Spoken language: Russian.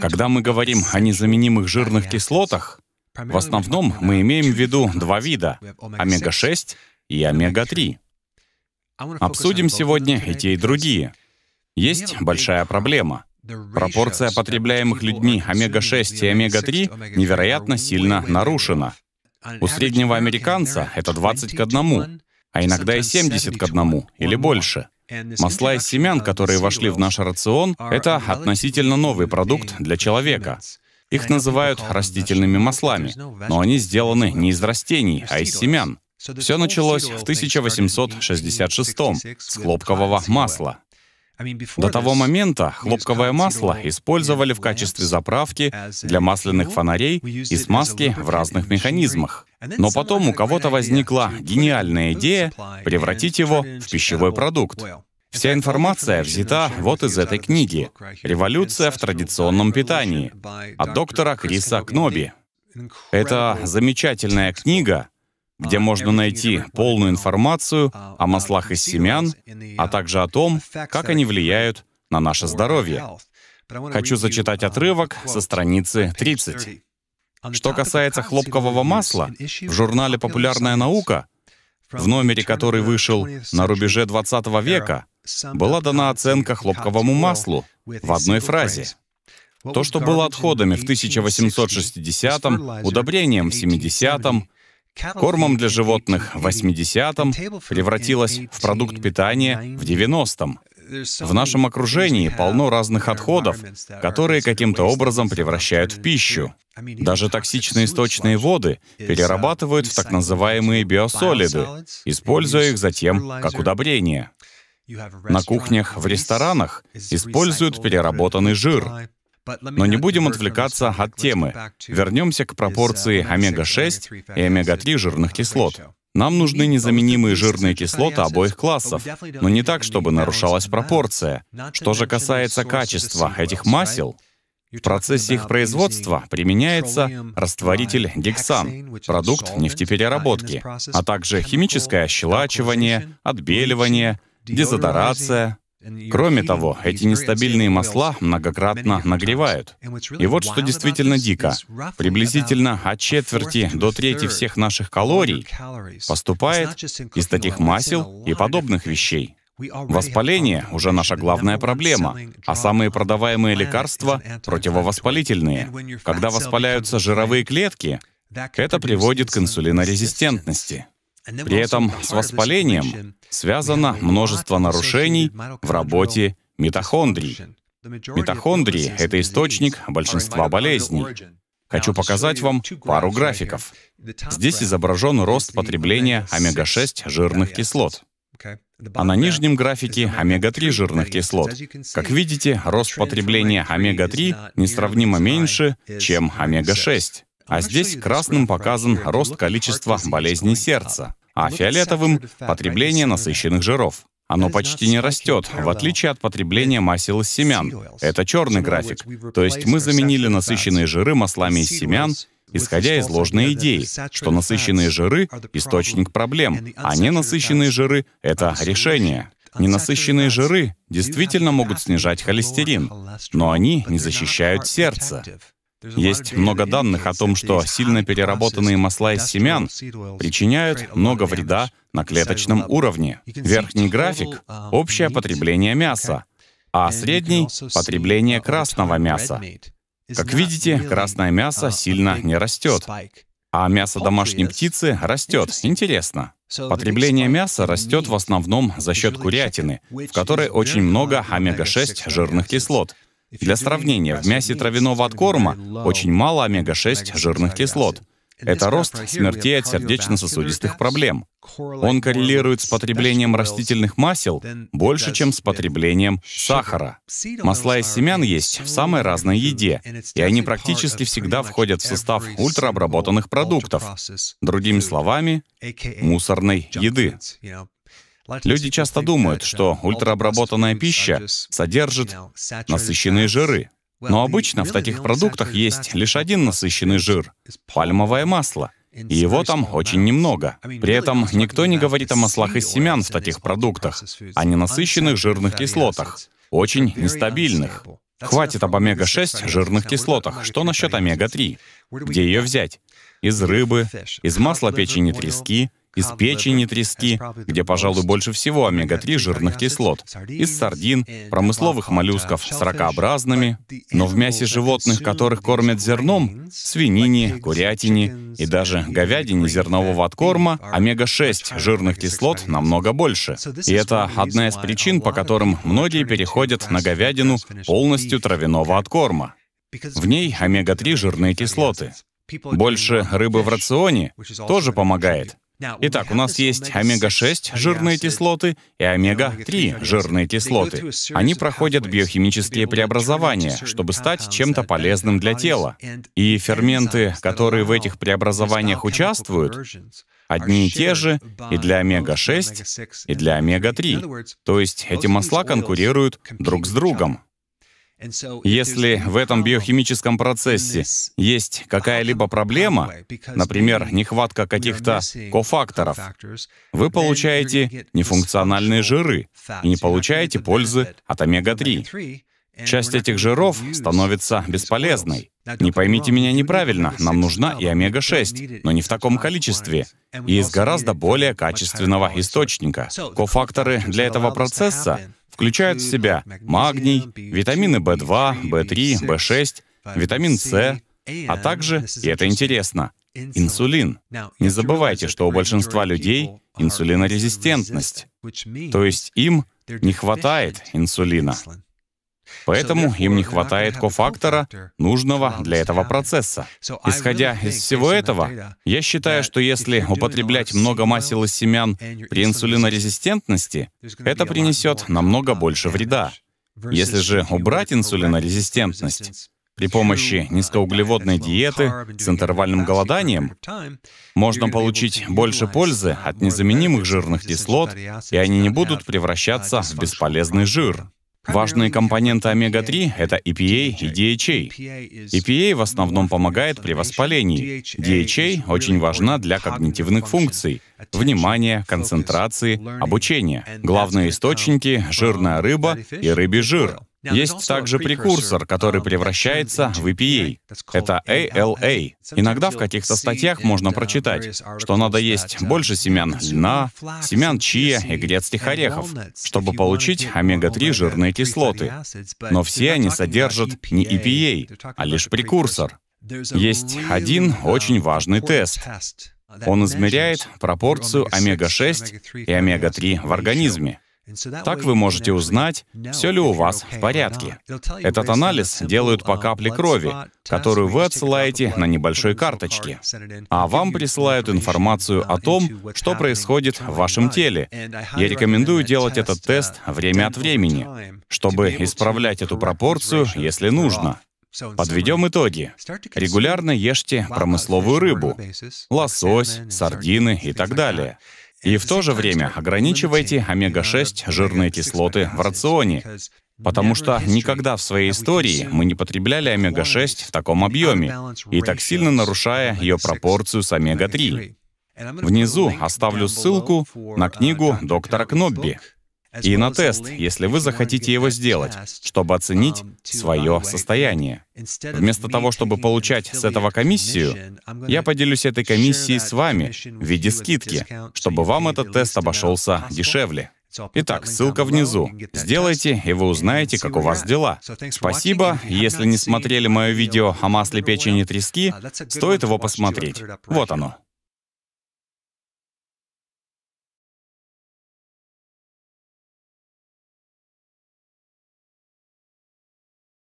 Когда мы говорим о незаменимых жирных кислотах, в основном мы имеем в виду два вида — омега-6 и омега-3. Обсудим сегодня и те, и другие. Есть большая проблема. Пропорция потребляемых людьми омега-6 и омега-3 невероятно сильно нарушена. У среднего американца это 20 к 1, а иногда и 70 к 1 или больше. Масла из семян, которые вошли в наш рацион, это относительно новый продукт для человека. Их называют растительными маслами, но они сделаны не из растений, а из семян. Все началось в 1866 с хлопкового масла. До того момента хлопковое масло использовали в качестве заправки для масляных фонарей и смазки в разных механизмах. Но потом у кого-то возникла гениальная идея превратить его в пищевой продукт. Вся информация взята вот из этой книги «Революция в традиционном питании» от доктора Криса Кноби. Это замечательная книга, где а, можно найти полную информацию а, о маслах из семян, а uh, также о том, как они влияют на наше здоровье. Хочу зачитать uh, отрывок со страницы 30. Что касается хлопкового масла, в журнале «Популярная наука», в номере, который вышел на рубеже 20 века, была дана оценка хлопковому маслу в одной фразе. То, что было отходами в 1860-м, удобрением в 70-м, Кормом для животных в 80-м превратилось в продукт питания в 90-м. В нашем окружении полно разных отходов, которые каким-то образом превращают в пищу. Даже токсичные сточные воды перерабатывают в так называемые биосолиды, используя их затем как удобрение. На кухнях в ресторанах используют переработанный жир, но не будем отвлекаться от темы. Вернемся к пропорции uh, омега-6 и омега-3 жирных кислот. Нам нужны незаменимые жирные кислоты обоих классов, но не так, чтобы нарушалась пропорция. Что же касается качества этих масел, в процессе их производства применяется растворитель гексан, продукт нефтепереработки, uh, а также химическое ощелачивание, отбеливание, дезодорация, Кроме того, эти нестабильные масла многократно нагревают. И вот что действительно дико. Приблизительно от четверти до трети всех наших калорий поступает из таких масел и подобных вещей. Воспаление — уже наша главная проблема, а самые продаваемые лекарства — противовоспалительные. Когда воспаляются жировые клетки, это приводит к инсулинорезистентности. При этом с воспалением связано множество нарушений в работе митохондрий. Митохондрии — это источник большинства болезней. Хочу показать вам пару графиков. Здесь изображен рост потребления омега-6 жирных кислот. А на нижнем графике омега-3 жирных кислот. Как видите, рост потребления омега-3 несравнимо меньше, чем омега-6. А здесь красным показан рост количества болезней сердца а фиолетовым — потребление насыщенных жиров. Оно почти не растет, в отличие от потребления масел из семян. Это черный график. То есть мы заменили насыщенные жиры маслами из семян, исходя из ложной идеи, что насыщенные жиры — источник проблем, а ненасыщенные жиры — это решение. Ненасыщенные жиры действительно могут снижать холестерин, но они не защищают сердце. Есть много данных о том, что сильно переработанные масла из семян причиняют много вреда на клеточном um, уровне. Верхний график — um, общее потребление мяса, а средний — потребление uh, красного мяса. Как видите, красное мясо uh, сильно не растет, а мясо домашней птицы растет. Интересно. Потребление мяса растет в основном за счет курятины, в которой очень много омега-6 жирных кислот — для сравнения, в мясе травяного откорма очень мало омега-6 жирных кислот. Это рост смертей от сердечно-сосудистых проблем. Он коррелирует с потреблением растительных масел больше, чем с потреблением сахара. Масла из семян есть в самой разной еде, и они практически всегда входят в состав ультраобработанных продуктов. Другими словами, мусорной еды. Люди часто думают, что ультраобработанная пища содержит насыщенные жиры. Но обычно в таких продуктах есть лишь один насыщенный жир — пальмовое масло. И его там очень немного. При этом никто не говорит о маслах из семян в таких продуктах, а не насыщенных жирных кислотах, очень нестабильных. Хватит об омега-6 жирных кислотах. Что насчет омега-3? Где ее взять? Из рыбы, из масла печени трески — из печени трески, где, пожалуй, больше всего омега-3 жирных кислот, из сардин, промысловых uh, моллюсков с ракообразными, но в мясе животных, которых кормят зерном, свинине, курятине и даже говядине зернового uh, откорма, омега-6 жирных кислот намного больше. И это одна из причин, по которым многие переходят на говядину полностью травяного откорма. В ней омега-3 жирные кислоты. Больше рыбы в рационе тоже помогает. Итак, у нас есть омега-6 жирные кислоты и омега-3 жирные кислоты. Они проходят биохимические преобразования, чтобы стать чем-то полезным для тела. И ферменты, которые в этих преобразованиях участвуют, одни и те же и для омега-6, и для омега-3. То есть эти масла конкурируют друг с другом. Если в этом биохимическом процессе есть какая-либо проблема, например, нехватка каких-то кофакторов, вы получаете нефункциональные жиры и не получаете пользы от омега-3. Часть этих жиров становится бесполезной. Не поймите меня неправильно, нам нужна и омега-6, но не в таком количестве, и из гораздо более качественного источника. Кофакторы для этого процесса включают в себя магний, витамины B2, B3, B6, витамин С, а также, и это интересно, инсулин. Не забывайте, что у большинства людей инсулинорезистентность, то есть им не хватает инсулина. Поэтому им не хватает кофактора, нужного для этого процесса. Исходя из всего этого, я считаю, что если употреблять много масел и семян при инсулинорезистентности, это принесет намного uh, больше вреда. Если же убрать инсулинорезистентность, при помощи uh, низкоуглеводной диеты с интервальным голоданием можно получить больше пользы uh, от незаменимых жирных кислот, и они не будут превращаться в бесполезный жир. Важные компоненты омега-3 — это EPA и DHA. EPA в основном помогает при воспалении. DHA очень важна для когнитивных функций — внимания, концентрации, обучения. Главные источники — жирная рыба и рыбий жир. Есть также прекурсор, um, который превращается в EPA. Это ALA. Иногда в каких-то статьях можно uh, прочитать, что надо есть uh, больше семян льна, семян чия и грецких орехов, чтобы получить омега-3 жирные кислоты. Но все они содержат e не EPA, а лишь прекурсор. Есть один uh, очень важный тест. Он измеряет пропорцию омега-6 и омега-3 в организме. Так вы можете узнать, все ли у вас в порядке. Этот анализ делают по uh, капле крови, которую вы отсылаете на небольшой карточке. А вам присылают информацию uh, о том, что происходит в вашем теле. Я рекомендую делать этот uh, тест время от времени, чтобы исправлять эту пропорцию, если нужно. Подведем итоги. Регулярно ешьте промысловую рыбу, лосось, сардины и так далее. И в то же время ограничивайте омега-6 жирные кислоты в рационе, потому что никогда в своей истории мы не потребляли омега-6 в таком объеме и так сильно нарушая ее пропорцию с омега-3. Внизу оставлю ссылку на книгу доктора Кнобби и на тест, если вы захотите его сделать, чтобы оценить um, свое состояние. Вместо того, чтобы получать с этого комиссию, я поделюсь этой комиссией с вами в виде скидки, чтобы вам этот тест обошелся дешевле. Итак, ссылка внизу. Сделайте, и вы узнаете, как у вас дела. Спасибо, если не смотрели мое видео о масле печени трески, uh, стоит его посмотреть. Вот оно.